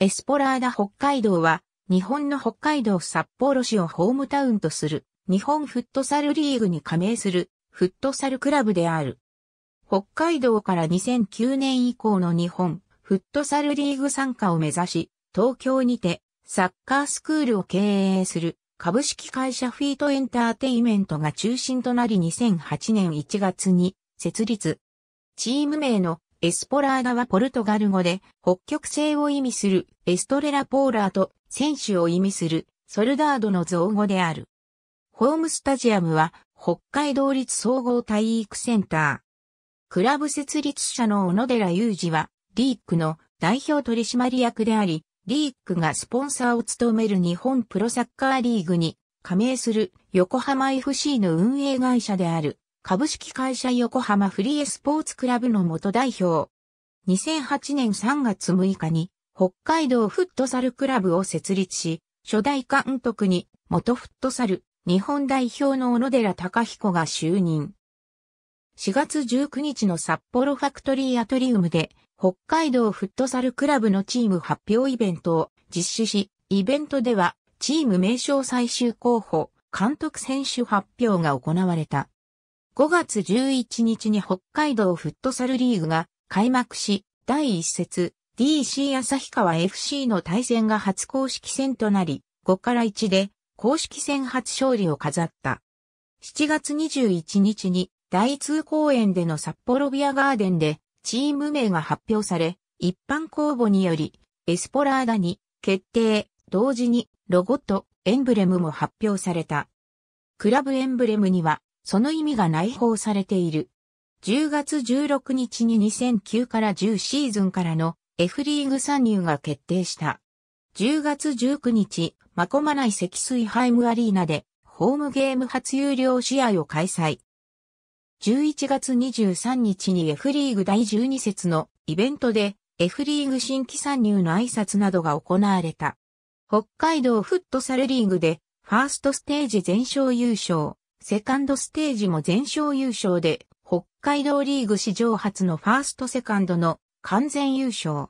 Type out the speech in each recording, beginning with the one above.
エスポラーダ北海道は、日本の北海道札幌市をホームタウンとする、日本フットサルリーグに加盟する、フットサルクラブである。北海道から2009年以降の日本、フットサルリーグ参加を目指し、東京にて、サッカースクールを経営する、株式会社フィートエンターテイメントが中心となり2008年1月に、設立。チーム名のエスポラーダはポルトガル語で、北極星を意味するエストレラポーラーと、選手を意味するソルダードの造語である。ホームスタジアムは、北海道立総合体育センター。クラブ設立者の小野寺雄二は、リークの代表取締役であり、リークがスポンサーを務める日本プロサッカーリーグに加盟する横浜 FC の運営会社である。株式会社横浜フリースポーツクラブの元代表。2008年3月6日に北海道フットサルクラブを設立し、初代監督に元フットサル日本代表の小野寺隆彦が就任。4月19日の札幌ファクトリーアトリウムで北海道フットサルクラブのチーム発表イベントを実施し、イベントではチーム名称最終候補、監督選手発表が行われた。5月11日に北海道フットサルリーグが開幕し、第1節 DC 旭川 FC の対戦が初公式戦となり、5から1で公式戦初勝利を飾った。7月21日に第2公演での札幌ビアガーデンでチーム名が発表され、一般公募によりエスポラーダに決定、同時にロゴとエンブレムも発表された。クラブエンブレムにはその意味が内包されている。10月16日に2009から10シーズンからの F リーグ参入が決定した。10月19日、マコマ内積水ハイムアリーナでホームゲーム初有料試合を開催。11月23日に F リーグ第12節のイベントで F リーグ新規参入の挨拶などが行われた。北海道フットサルリーグでファーストステージ全勝優勝。セカンドステージも全勝優勝で、北海道リーグ史上初のファーストセカンドの完全優勝。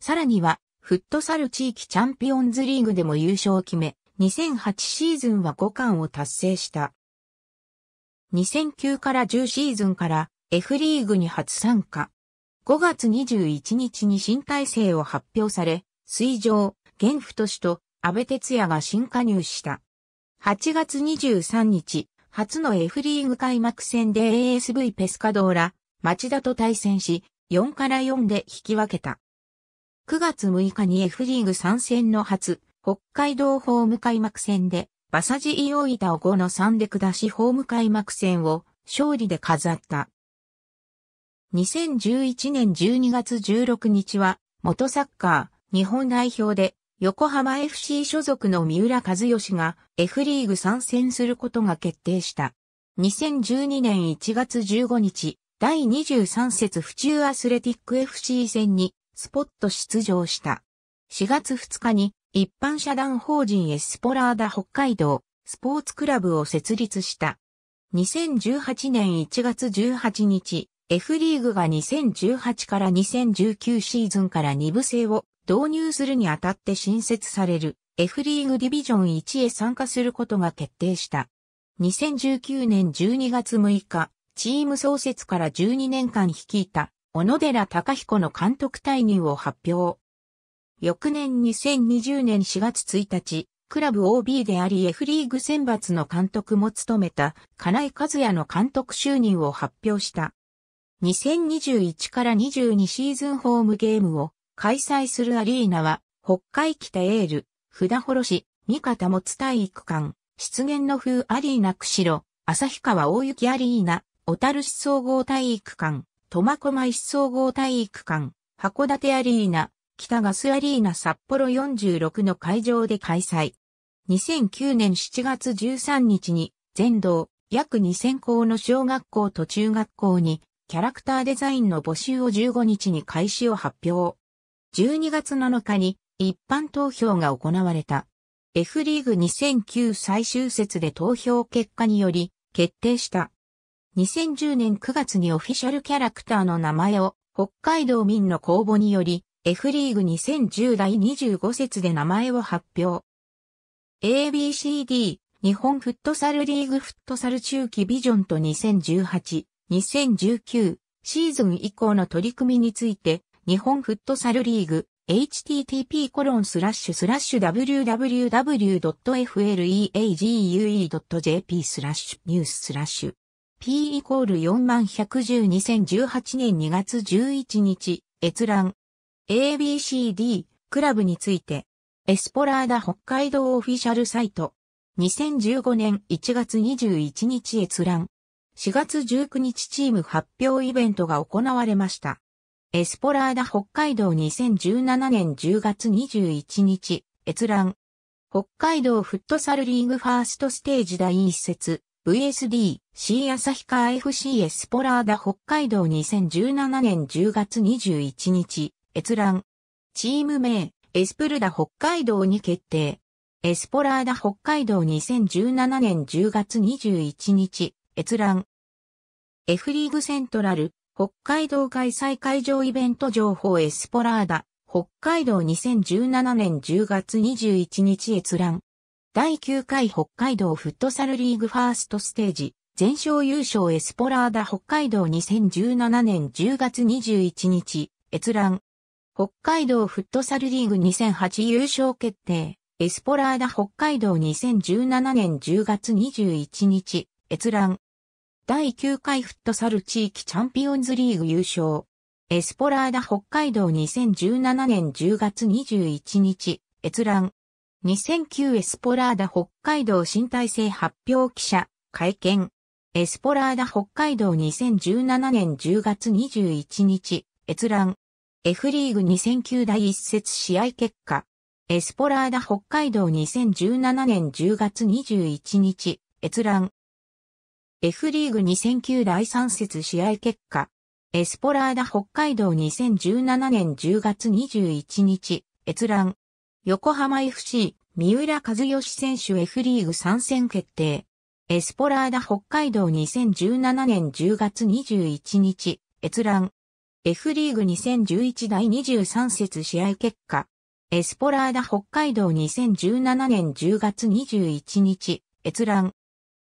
さらには、フットサル地域チャンピオンズリーグでも優勝を決め、2008シーズンは5冠を達成した。2009から10シーズンから F リーグに初参加。5月21日に新体制を発表され、水上、玄府都市と安倍哲也が新加入した。8月23日、初の F リーグ開幕戦で ASV ペスカドーラ、町田と対戦し、4から4で引き分けた。9月6日に F リーグ参戦の初、北海道ホーム開幕戦で、バサジイオイタを5の3で下しホーム開幕戦を勝利で飾った。2011年12月16日は、元サッカー、日本代表で、横浜 FC 所属の三浦和義が F リーグ参戦することが決定した。2012年1月15日、第23節府中アスレティック FC 戦にスポット出場した。4月2日に一般社団法人エスポラーダ北海道スポーツクラブを設立した。2018年1月18日、F リーグが2018から2019シーズンから2部制を導入するにあたって新設される F リーグディビジョン1へ参加することが決定した。2019年12月6日、チーム創設から12年間率いた小野寺隆彦の監督退任を発表。翌年2020年4月1日、クラブ OB であり F リーグ選抜の監督も務めた金井和也の監督就任を発表した。2021から22シーズンホームゲームを開催するアリーナは、北海北エール、札幌市、三方もつ体育館、湿原の風アリーナ釧路、旭川大雪アリーナ、小樽市総合体育館、苫小牧市総合体育館、函館アリーナ、北ガスアリーナ札幌46の会場で開催。2009年7月13日に、全道、約2000校の小学校と中学校に、キャラクターデザインの募集を15日に開始を発表。12月7日に一般投票が行われた。F リーグ2009最終節で投票結果により決定した。2010年9月にオフィシャルキャラクターの名前を北海道民の公募により F リーグ2010第25節で名前を発表。ABCD 日本フットサルリーグフットサル中期ビジョンと2018、2019シーズン以降の取り組みについて日本フットサルリーグ、http://www.fleague.jp スラッシュニューススラッシュ p イコール4112018年2月11日閲覧 ABCD クラブについてエスポラーダ北海道オフィシャルサイト2015年1月21日閲覧4月19日チーム発表イベントが行われました。エスポラーダ北海道2017年10月21日、閲覧。北海道フットサルリーグファーストステージ第一節 VSD C 旭川 FC エスポラーダ北海道2017年10月21日、閲覧。チーム名、エスプルダ北海道に決定。エスポラーダ北海道2017年10月21日、閲覧。F リーグセントラル、北海道開催会場イベント情報エスポラーダ、北海道2017年10月21日閲覧。第9回北海道フットサルリーグファーストステージ、全勝優勝エスポラーダ北海道2017年10月21日、閲覧。北海道フットサルリーグ2008優勝決定、エスポラーダ北海道2017年10月21日、閲覧。第9回フットサル地域チャンピオンズリーグ優勝。エスポラーダ北海道2017年10月21日、閲覧。2009エスポラーダ北海道新体制発表記者、会見。エスポラーダ北海道2017年10月21日、閲覧。F リーグ2009第1節試合結果。エスポラーダ北海道2017年10月21日、閲覧。F リーグ2009第3節試合結果、エスポラーダ北海道2017年10月21日、閲覧。横浜 FC、三浦和義選手 F リーグ参戦決定。エスポラーダ北海道2017年10月21日、閲覧。F リーグ2011第23節試合結果。エスポラーダ北海道2017年10月21日、閲覧。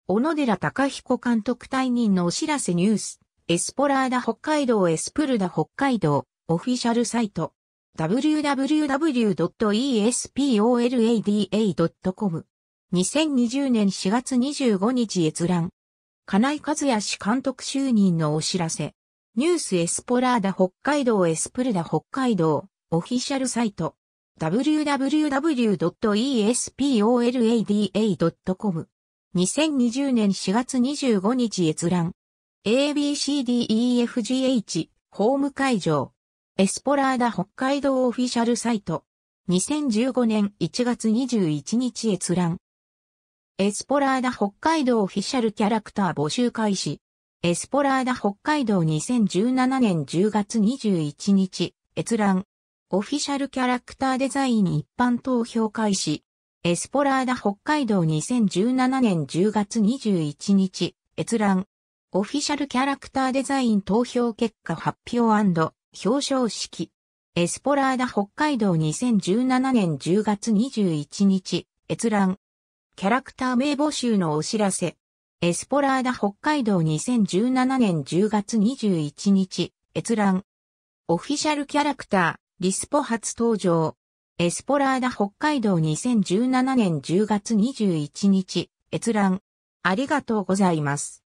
小野寺隆彦監督退任のお知らせニュース、エスポラーダ北海道エスプルダ北海道、オフィシャルサイト、www.espolada.com、2020年4月25日閲覧、金井和也氏監督就任のお知らせ、ニュースエスポラーダ北海道エスプルダ北海道、オフィシャルサイト、www.espolada.com 2020年4月25日閲覧。ABCDEFGH ホーム会場。エスポラーダ北海道オフィシャルサイト。2015年1月21日閲覧。エスポラーダ北海道オフィシャルキャラクター募集開始。エスポラーダ北海道2017年10月21日、閲覧。オフィシャルキャラクターデザイン一般投票開始。エスポラーダ北海道2017年10月21日、閲覧。オフィシャルキャラクターデザイン投票結果発表表彰式。エスポラーダ北海道2017年10月21日、閲覧。キャラクター名募集のお知らせ。エスポラーダ北海道2017年10月21日、閲覧。オフィシャルキャラクター、リスポ初登場。エスポラーダ北海道2017年10月21日、閲覧。ありがとうございます。